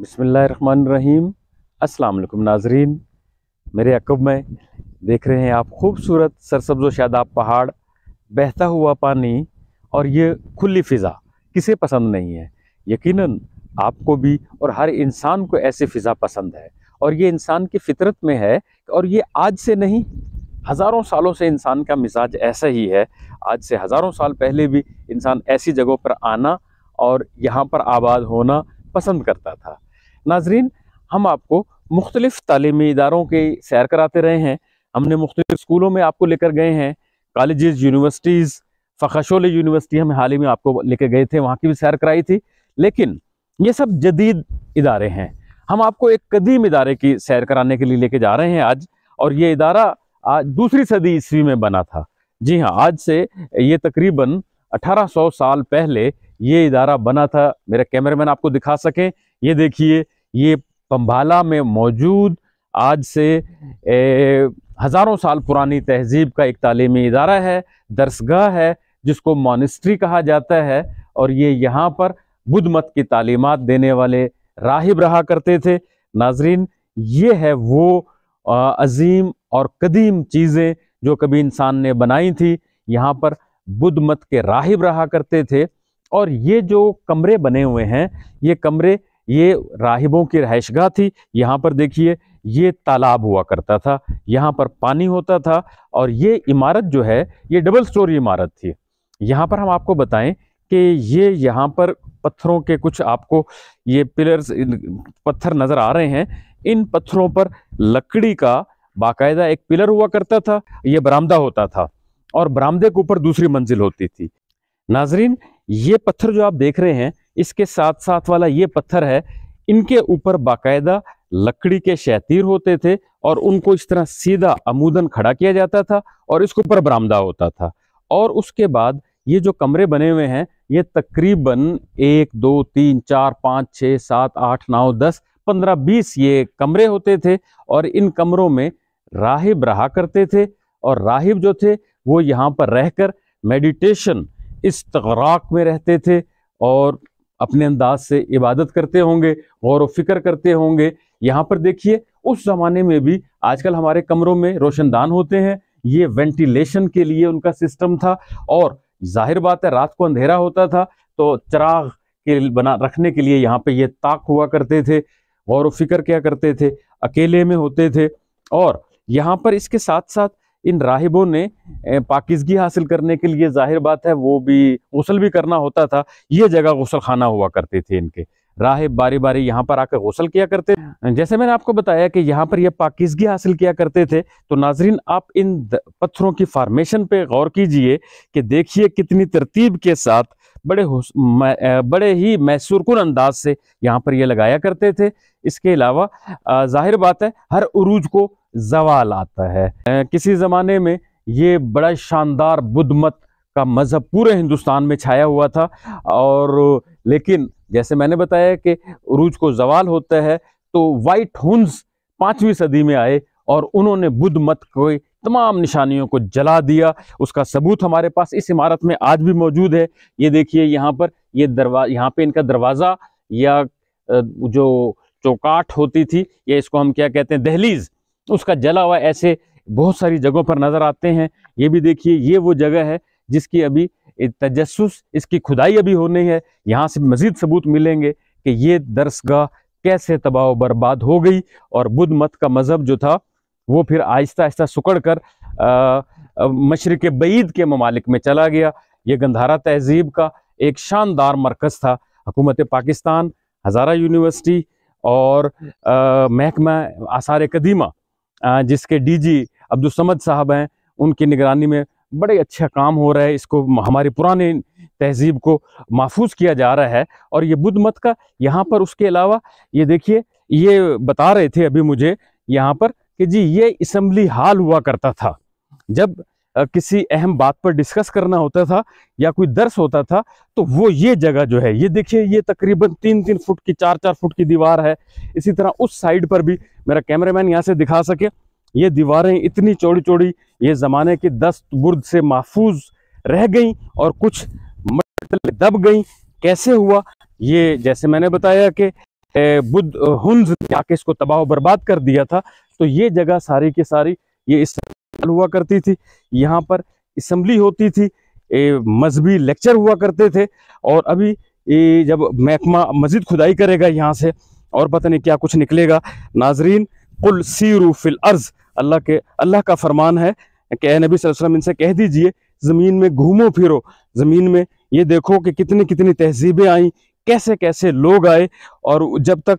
बसमीम अस्सलाम नाजरीन मेरे अकब में देख रहे हैं आप खूबसूरत सरसब्जो शादाब पहाड़ बहता हुआ पानी और ये खुली फ़िज़ा किसे पसंद नहीं है यकीनन आपको भी और हर इंसान को ऐसी फ़िज़ा पसंद है और ये इंसान की फितरत में है और ये आज से नहीं हज़ारों सालों से इंसान का मिजाज ऐसा ही है आज से हज़ारों साल पहले भी इंसान ऐसी जगहों पर आना और यहाँ पर आबाद होना पसंद करता था नाजरीन हम आपको मुख्तलिफ़ तलीमी इदारों के सैर कराते रहे हैं हमने मुख्तलिफ स्कूलों में आपको लेकर गए हैं कॉलेज़ यूनिवर्सिटीज़ फ़खशोल यूनिवर्सिटी हम हाल ही में आपको लेकर गए थे वहाँ की भी सैर कराई थी लेकिन ये सब जदीद इदारे हैं हम आपको एक कदीम इदारे की सैर कराने के लिए लेके जा रहे हैं आज और ये इदारा आज दूसरी सदी ईस्वी में बना था जी हाँ आज से ये तकरीबन 1800 साल पहले ये इदारा बना था मेरा कैमरामैन आपको दिखा सकें ये देखिए ये पंभाला में मौजूद आज से ए, हज़ारों साल पुरानी तहजीब का एक तालीमी इदारा है दरसगाह है जिसको मॉनिस्ट्री कहा जाता है और ये यहाँ पर बुद्ध मत की तालीमत देने वाले राहिब रहा करते थे नाजरीन ये है वो आ, अजीम और कदीम चीज़ें जो कभी इंसान ने बनाई थी यहाँ पर बुद्ध मत के राहिब रहा करते थे और ये जो कमरे बने हुए हैं ये कमरे ये राहिबों की रहाइशगाह थी यहाँ पर देखिए ये तालाब हुआ करता था यहाँ पर पानी होता था और ये इमारत जो है ये डबल स्टोरी इमारत थी यहाँ पर हम आपको बताएं कि ये यहाँ पर पत्थरों के कुछ आपको ये पिलर्स पत्थर नज़र आ रहे हैं इन पत्थरों पर लकड़ी का बाकायदा एक पिलर हुआ करता था ये बरामदा होता था और बरामदे के ऊपर दूसरी मंजिल होती थी नाजरीन ये पत्थर जो आप देख रहे हैं इसके साथ साथ वाला ये पत्थर है इनके ऊपर बाकायदा लकड़ी के शैतीर होते थे और उनको इस तरह सीधा अमूदन खड़ा किया जाता था और इसके ऊपर बरामदा होता था और उसके बाद ये जो कमरे बने हुए हैं ये तकरीबन एक दो तीन चार पाँच छः सात आठ नौ दस पंद्रह बीस ये कमरे होते थे और इन कमरों में राहिब रहा करते थे और राहिब जो थे वो यहाँ पर रहकर मेडिटेशन इस तकराक में रहते थे और अपने अंदाज से इबादत करते होंगे गौर फिक्र करते होंगे यहाँ पर देखिए उस ज़माने में भी आजकल हमारे कमरों में रोशनदान होते हैं ये वेंटिलेशन के लिए उनका सिस्टम था और जाहिर बात है रात को अंधेरा होता था तो चराग के बना रखने के लिए यहाँ पे ये ताक हुआ करते थे गौर फिक्र क्या करते थे अकेले में होते थे और यहाँ पर इसके साथ साथ इन राहिबों ने पाकिजगी हासिल करने के लिए जाहिर बात है वो भी गसल भी करना होता था ये जगह गसल खाना हुआ करते थे इनके राहिब बारी बारी यहाँ पर आकर गसल किया करते जैसे मैंने आपको बताया कि यहाँ पर यह पाकिजगी हासिल किया करते थे तो नाजरीन आप इन पत्थरों की फार्मेशन पे गौर कीजिए कि देखिए कितनी तरतीब के साथ बड़े बड़े ही मैसूरकुन अंदाज से यहाँ पर ये लगाया करते थे इसके अलावा जाहिर बात है हर उरूज को जवाल आता है किसी ज़माने में ये बड़ा शानदार बुद्ध मत का मज़हब पूरे हिंदुस्तान में छाया हुआ था और लेकिन जैसे मैंने बताया कि उरूज को जवाल होता है तो वाइट हुंस पाँचवीं सदी में आए और उन्होंने बुद्ध मत को तमाम निशानियों को जला दिया उसका सबूत हमारे पास इस इमारत में आज भी मौजूद है ये देखिए यहाँ पर ये दरवा यहाँ पे इनका दरवाज़ा या जो चौकाट होती थी या इसको हम क्या कहते हैं दहलीज़ उसका जला हुआ ऐसे बहुत सारी जगहों पर नज़र आते हैं ये भी देखिए ये वो जगह है जिसकी अभी तजस्स इसकी खुदाई अभी होनी है यहाँ से मज़ीद सबूत मिलेंगे कि ये दरसगाह कैसे तबाह बर्बाद हो गई और बुद्ध मत का मज़हब जो था वो फिर आहिस्ता आहिस्ता सुकड़ कर मशरक़ बीद के ममालिक में चला गया ये गंधारा तहजीब का एक शानदार मरकज़ था हकूमत पाकिस्तान हज़ारा यूनिवर्सिटी और महकमा आसार कदीमा जिसके डीजी अब्दुल समद साहब हैं उनकी निगरानी में बड़े अच्छा काम हो रहा है इसको हमारी पुरानी तहजीब को महफूज किया जा रहा है और ये बुद्ध मत का यहाँ पर उसके अलावा ये देखिए ये बता रहे थे अभी मुझे यहाँ पर कि जी ये इसम्बली हाल हुआ करता था जब किसी अहम बात पर डिस्कस करना होता था या कोई दर्श होता था तो वो ये जगह जो है ये देखिए ये तकरीबन तीन तीन फुट की चार चार फुट की दीवार है इसी तरह उस साइड पर भी मेरा कैमरामैन यहाँ से दिखा सके ये दीवारें इतनी चौड़ी चौड़ी ये ज़माने के दस्त बुर्द से महफूज रह गई और कुछ दब गई कैसे हुआ ये जैसे मैंने बताया कि बुद्ध हुंज आके इसको तबाह बर्बाद कर दिया था तो ये जगह सारी की सारी ये इस हुआ करती थी यहाँ पर इसम्बली होती थी मजहबी लेक्चर हुआ करते थे और अभी ए, जब महकमा मस्जिद खुदाई करेगा यहाँ से और पता नहीं क्या कुछ निकलेगा नाजरीन कुल सीरू फिल अर्ज़ अल्लाह के अल्लाह का फरमान है कि नबी वसल्लम इनसे कह दीजिए ज़मीन में घूमो फिरो ज़मीन में ये देखो कि कितनी कितनी तहजीबें आईं कैसे कैसे लोग आए और जब तक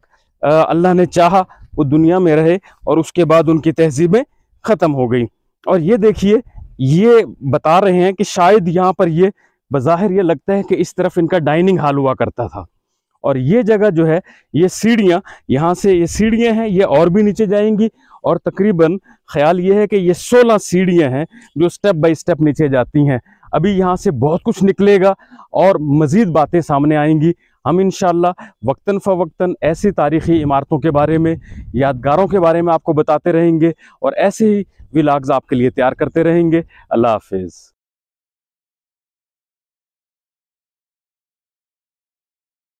अल्लाह ने चाहा वो दुनिया में रहे और उसके बाद उनकी तहजीबें ख़त्म हो गई और ये देखिए ये बता रहे हैं कि शायद यहाँ पर ये बाहर ये लगता है कि इस तरफ इनका डाइनिंग हाल हुआ करता था और ये जगह जो है ये सीढ़ियाँ यहाँ से ये सीढ़ियाँ हैं ये और भी नीचे जाएंगी और तकरीबन ख्याल ये है कि ये सोलह सीढ़ियाँ हैं जो स्टेप बाय स्टेप नीचे जाती हैं अभी यहाँ से बहुत कुछ निकलेगा और मज़ीद बातें सामने आएंगी हम इन वक्ता फ़वक्ता ऐसी तारीख़ी इमारतों के बारे में यादगारों के बारे में आपको बताते रहेंगे और ऐसे ही विलाग्स आपके लिए तैयार करते रहेंगे अल्लाह हाफिज़